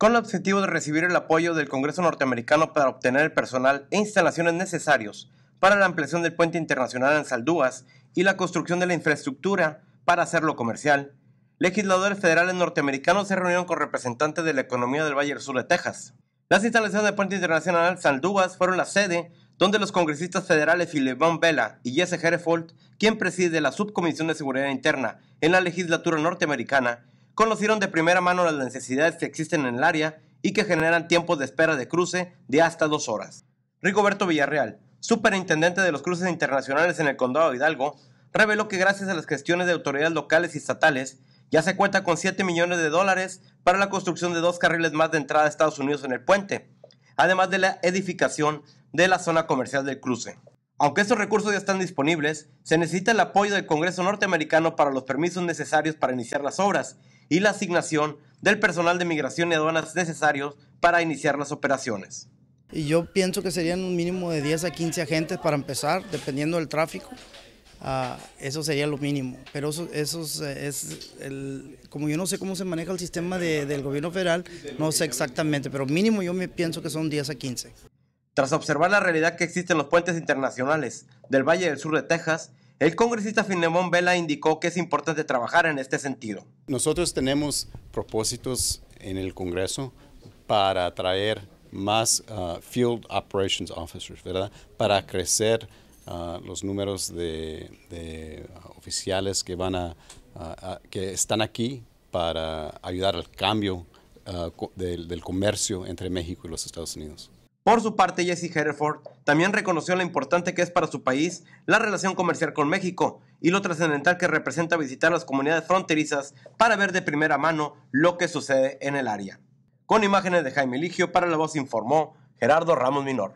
con el objetivo de recibir el apoyo del Congreso norteamericano para obtener el personal e instalaciones necesarios para la ampliación del puente internacional en Saldúas y la construcción de la infraestructura para hacerlo comercial, legisladores federales norteamericanos se reunieron con representantes de la economía del Valle del Sur de Texas. Las instalaciones del puente internacional Saldúas fueron la sede donde los congresistas federales Filemón Vela y Jesse Herefold, quien preside la Subcomisión de Seguridad Interna en la legislatura norteamericana, conocieron de primera mano las necesidades que existen en el área y que generan tiempos de espera de cruce de hasta dos horas. Rigoberto Villarreal, superintendente de los cruces internacionales en el Condado de Hidalgo, reveló que gracias a las gestiones de autoridades locales y estatales, ya se cuenta con 7 millones de dólares para la construcción de dos carriles más de entrada a Estados Unidos en el puente, además de la edificación de la zona comercial del cruce. Aunque estos recursos ya están disponibles, se necesita el apoyo del Congreso norteamericano para los permisos necesarios para iniciar las obras y la asignación del personal de migración y aduanas necesarios para iniciar las operaciones. Y yo pienso que serían un mínimo de 10 a 15 agentes para empezar, dependiendo del tráfico. Ah, eso sería lo mínimo. Pero eso, es, como yo no sé cómo se maneja el sistema del gobierno federal, no sé exactamente, pero mínimo yo me pienso que son 10 a 15. Tras observar la realidad que existe en los puentes internacionales del Valle del Sur de Texas, el congresista Finemón Vela indicó que es importante trabajar en este sentido. Nosotros tenemos propósitos en el Congreso para atraer más uh, Field Operations Officers, ¿verdad? Para crecer uh, los números de, oficiales que, van a, que están aquí para ayudar al cambio uh, del comercio entre México y los Estados Unidos. Por su parte, Jesse Hereford también reconoció lo importante que es para su país la relación comercial con México y lo trascendental que representa visitar las comunidades fronterizas para ver de primera mano lo que sucede en el área. Con imágenes de Jaime Ligio, para La Voz informó Gerardo Ramos Minor.